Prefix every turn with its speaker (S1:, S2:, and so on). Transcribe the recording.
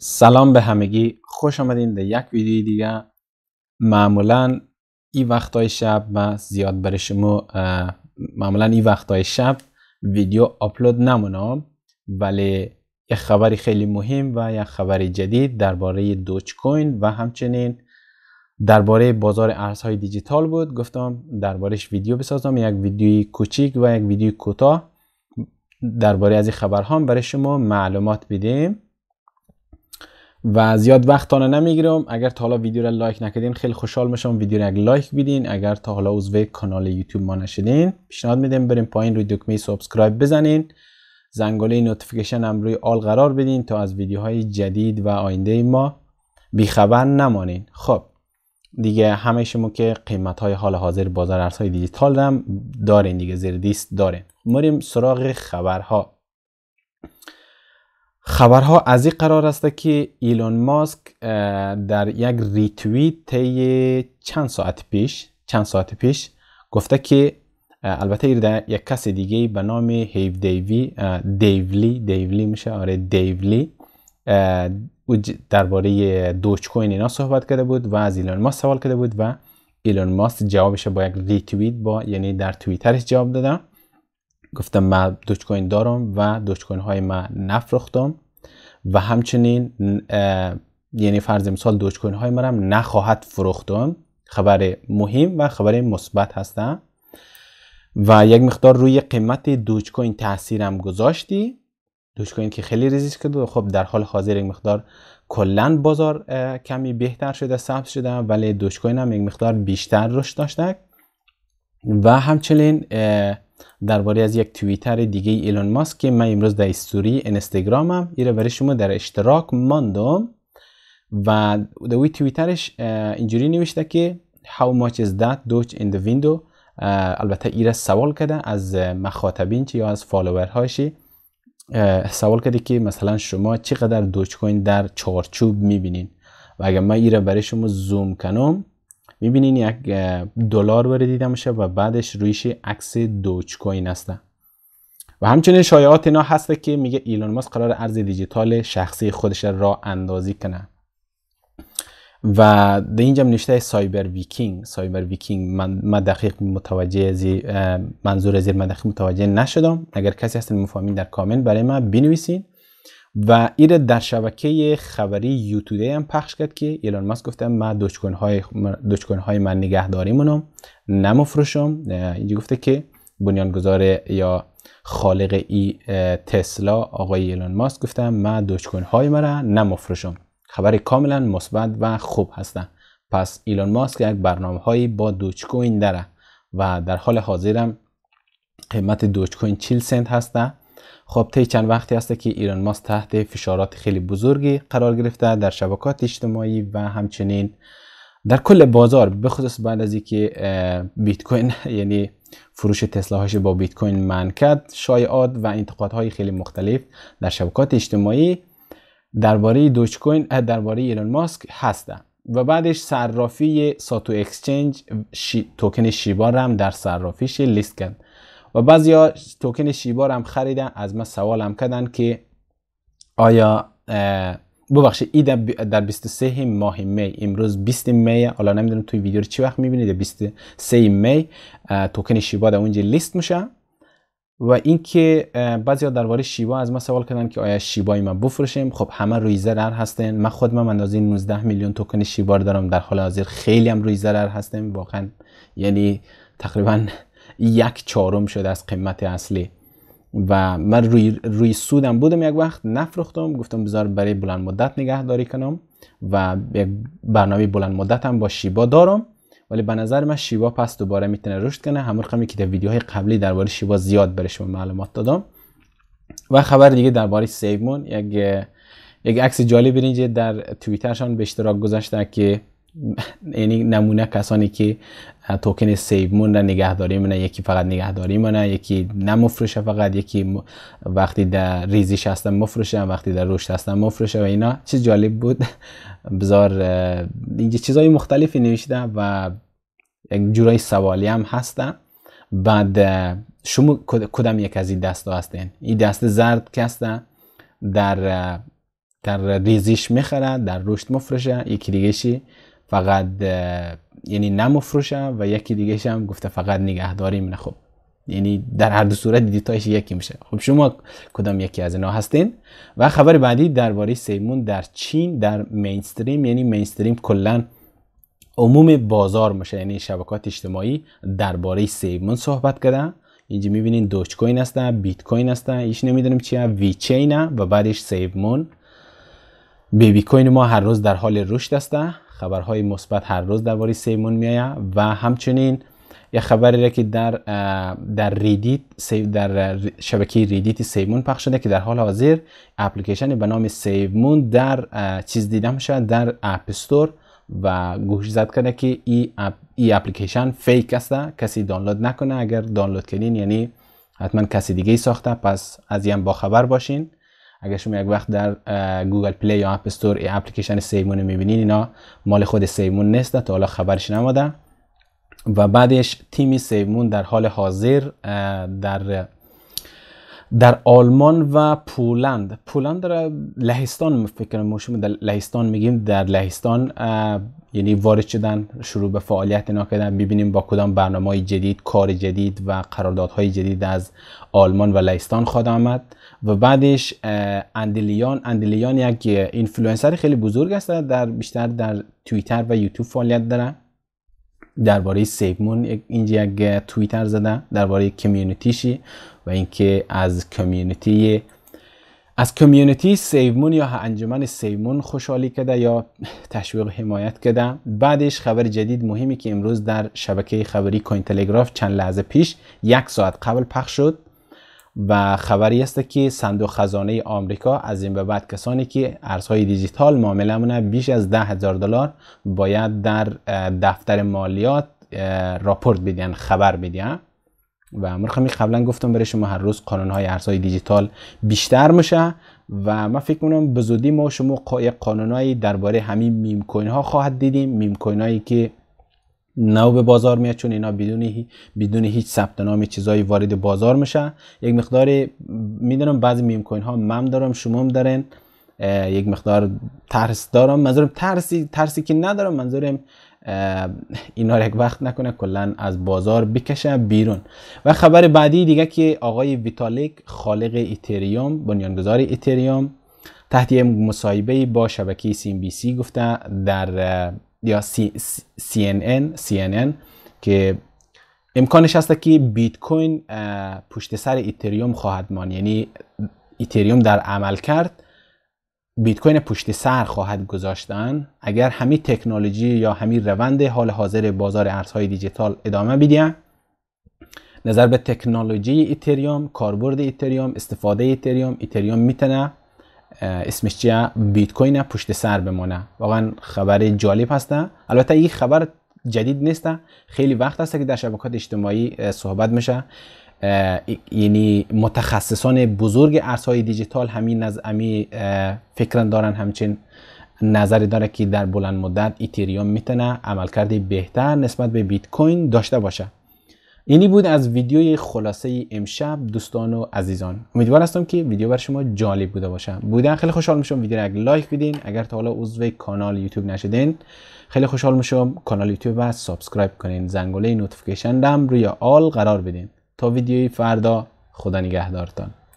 S1: سلام به همگی خوش آمدین به یک ویدیو دیگه معمولا این وقتای شب و زیاد برای شما معمولا این وقتای شب ویدیو آپلود نمونم ولی یک خبری خیلی مهم و یک خبر جدید درباره دوچ کوین و همچنین درباره بازار ارزهای دیجیتال بود گفتم دربارش ویدیو بسازم یک ویدیوی کوچیک و یک ویدیو کوتاه درباره از این خبرها برای شما معلومات بدیم و زیاد وقتانه نمیگیرم اگر تا حالا ویدیو را لایک نکردین خیلی خوشحال میشم ویدیو را یک لایک بیدین اگر تا حالا عضو کانال یوتیوب ما نشدین پیشنهاد میدم بریم پایین روی دکمه سابسکرایب بزنین زنگوله نوتیفیکیشن هم روی آل قرار بدین تا از ویدیوهای جدید و آینده ما بیخبر نمانین خب دیگه همه شما که قیمت های حال حاضر بازار ارزهای دیجیتال هم دارین دیگه زیر دیست دارین مریم سراغ خبرها خبرها از این قرار است که ایلون ماسک در یک ریتویت طی چند ساعت پیش چند ساعت پیش گفته که البته یک کس دیگه به نام هیو دیوی دیولی دیولی میشه آره دیولی او درباره دوچ کوین اینا صحبت کرده بود و از ایلون ماسک سوال کرده بود و ایلون ماسک جوابش با یک ریتویت با یعنی در توییترش جواب داده گفتم من دوج کوین دارم و دوج کوین های من نفروختم و همچنین یعنی فرض مثال دوج کوین های مرم نخواهد فروختم خبر مهم و خبر مثبت هستم و یک مقدار روی قیمت دوچ کوین تاثیرم گذاشتی دوج کوین که خیلی ریزش کرد خب در حال حاضر یک مقدار کلا بازار کمی بهتر شده سبز شده ولی دوج کوین هم یک مقدار بیشتر رشد داشته و همچنین درباره از یک توییتر دیگه ایلون ماسک که من امروز در استوری اینستاگرامم ایره برای شما در اشتراک ماندم و در وی توییترش اینجوری نوشته که how much is that doge in the window البته ایره سوال کرده از مخاطبین چی یا از هاشی سوال کرده که مثلا شما چقدر دوچ کوین در چارچوب میبینین و اگر من ایره برای شما زوم کنم میبینین یک دلار دیده میشه و بعدش رویش عکس دوچ کوین هستن و همچنین شایعات اینا هسته که میگه ایلان ماسک قرار ارز دیجیتال شخصی خودش را اندازی کنه و در اینجا نوشته سایبر ویکینگ سایبر ویکینگ من, دقیق متوجه زی منظور زیر من دقیق متوجه نشدم اگر کسی هستن مفاهمین در کامنت برای من بنویسین و ایره در شبکه خبری یوتیوب هم پخش کرد که ایلان ماسک گفته من دوچکن های من نگهداری منم نمفروشم اینجا گفته که بنیانگذار یا خالق ای تسلا آقای ایلان ماسک گفتم من دوچکن های مرا نمفروشم خبر کاملا مثبت و خوب هستن پس ایلان ماسک یک برنامه هایی با دوچکوین کوین داره و در حال حاضرم قیمت دوچکوین کوین سنت هسته خب طی چند وقتی هست که ایران ماست تحت فشارات خیلی بزرگی قرار گرفته در شبکات اجتماعی و همچنین در کل بازار خصوص بعد از اینکه بیت کوین یعنی فروش تسلاهاش با بیت کوین منع کرد شایعات و انتقادهای خیلی مختلف در شبکات اجتماعی درباره دوچ کوین درباره ایران ماسک هستند و بعدش صرافی ساتو اکسچنج شی، توکن شیبا هم در صرافیش لیست کرد و بعضیا توکن شیبار هم خریدن از ما سوال هم کردن که آیا ببخشید ای در 23 ماه می امروز 20 می حالا نمیدونم توی ویدیو چی وقت میبینید 23 می توکن شیبا در اونجا لیست میشه و اینکه بعضی ها درباره شیبا از ما سوال کردن که آیا شیبای من بفروشیم خب همه روی ضرر هستن من خود من اندازه 19 میلیون توکن شیبا دارم در حال حاضر خیلی هم روی ضرر هستم واقعا یعنی تقریبا یک چهارم شده از قیمت اصلی و من روی, روی سودم بودم یک وقت نفروختم گفتم بذار برای بلند مدت نگهداری کنم و یک برنامه بلند مدت هم با شیبا دارم ولی به نظر من شیبا پس دوباره میتونه رشد کنه همون رقمی که در ویدیوهای قبلی درباره شیبا زیاد برای شما معلومات دادم و خبر دیگه درباره سیومون یک یک عکس جالب اینجا در توییترشان به اشتراک گذاشته که یعنی نمونه کسانی که توکن سیو رو نگهداری مونه یکی فقط نگهداری مونه یکی نمفروشه فقط یکی وقتی در ریزیش هستن مفروشه وقتی در رشد هستن مفروشه و اینا چیز جالب بود بزار اینجا چیزهای مختلفی نوشته و یک جورای سوالی هم هستن بعد شما کدام یک از این دستا هستین این دست زرد که هستن در در ریزیش میخره در رشد مفروشه یکی دیگه فقط یعنی نمفروشم و یکی دیگه هم گفته فقط نگهداری منه خب یعنی در هر دو صورت دیتایش یکی میشه خب شما کدام یکی از اینا هستین و خبر بعدی درباره سیمون در چین در مینستریم یعنی مینستریم کلا عموم بازار میشه یعنی شبکات اجتماعی درباره سیمون صحبت کردن اینجا میبینین دوچ کوین هستن بیت کوین هستن هیچ نمیدونیم چیه وی چین و بعدش سیمون بیبی کوین ما هر روز در حال رشد هستن خبرهای مثبت هر روز درباره سیمون میایه و همچنین یه خبری را که در در ریدیت در شبکه ریدیت سیمون پخش شده که در حال حاضر اپلیکیشن به نام سیمون در چیز دیدم شد در اپ استور و گوش زد کنه که این اپلیکیشن فیک است کسی دانلود نکنه اگر دانلود کنین یعنی حتما کسی دیگه ای ساخته پس از این با خبر باشین اگر شما یک وقت در گوگل پلی یا اپ استور این اپلیکیشن سیمون میبینین اینا مال خود سیمون نیست تا حالا خبرش نماده و بعدش تیم سیمون در حال حاضر در در آلمان و پولند پولند را لهستان فکر موشم در لهستان میگیم در لهستان یعنی وارد شدن شروع به فعالیت اینا کردن ببینیم با کدام برنامه جدید کار جدید و قراردادهای جدید از آلمان و لهستان خواهد آمد و بعدش اندلیان اندلیان یک اینفلوئنسر خیلی بزرگ است در بیشتر در توییتر و یوتیوب فعالیت داره درباره سیومون اینجا یک توییتر زدم درباره کمیونیتیشی و اینکه از کمیونیتی از کمیونیتی سیومون یا انجمن سیومون خوشحالی کده یا تشویق حمایت کده بعدش خبر جدید مهمی که امروز در شبکه خبری کوین تلگراف چند لحظه پیش یک ساعت قبل پخش شد و خبری است که صندوق خزانه آمریکا از این به بعد کسانی که ارزهای دیجیتال مونه بیش از ده هزار دلار باید در دفتر مالیات راپورت بدین خبر بدین و مرخمی قبلا گفتم برای شما هر روز قانون های ارزهای دیجیتال بیشتر میشه و من فکر کنم به زودی ما شما قانون درباره همین میم کوین ها خواهد دیدیم میم کوین هایی که نو به بازار میاد چون اینا بدون بدون هیچ ثبت نامی چیزایی وارد بازار میشه یک مقدار میدونم بعضی میم کوین ها مم دارم شما هم دارن یک مقدار ترس دارم منظورم ترسی ترسی که ندارم منظورم اینا رو یک وقت نکنه کلا از بازار بکشه بیرون و خبر بعدی دیگه که آقای ویتالیک خالق ایتریوم بنیانگذار ایتریوم تحت مصاحبه با شبکه سیم بی سی گفته در یا CNN, CNN که امکانش هست که بیت کوین پشت سر ایتریوم خواهد مان یعنی ایتریوم در عمل کرد بیت کوین پشت سر خواهد گذاشتن اگر همین تکنولوژی یا همین روند حال حاضر بازار ارزهای دیجیتال ادامه بدیه نظر به تکنولوژی ایتریوم کاربرد ایتریوم استفاده ایتریوم ایتریوم میتونه اسمش چیه بیت کوین پشت سر بمونه. واقعا خبر جالب هسته البته این خبر جدید نیست خیلی وقت است که در شبکات اجتماعی صحبت میشه یعنی متخصصان بزرگ ارزهای دیجیتال همین از امی فکرن دارن همچین نظری داره که در بلند مدت ایتریوم میتونه عملکرد بهتر نسبت به بیت کوین داشته باشه اینی بود از ویدیوی خلاصه امشب دوستان و عزیزان امیدوار هستم که ویدیو بر شما جالب بوده باشم بودن خیلی خوشحال میشم ویدیو اگر لایک بدین اگر تا حالا عضو کانال یوتیوب نشدین خیلی خوشحال میشم کانال یوتیوب را سابسکرایب کنین زنگوله نوتیفیکیشن دم روی آل قرار بدین تا ویدیوی فردا خدا نگهدارتان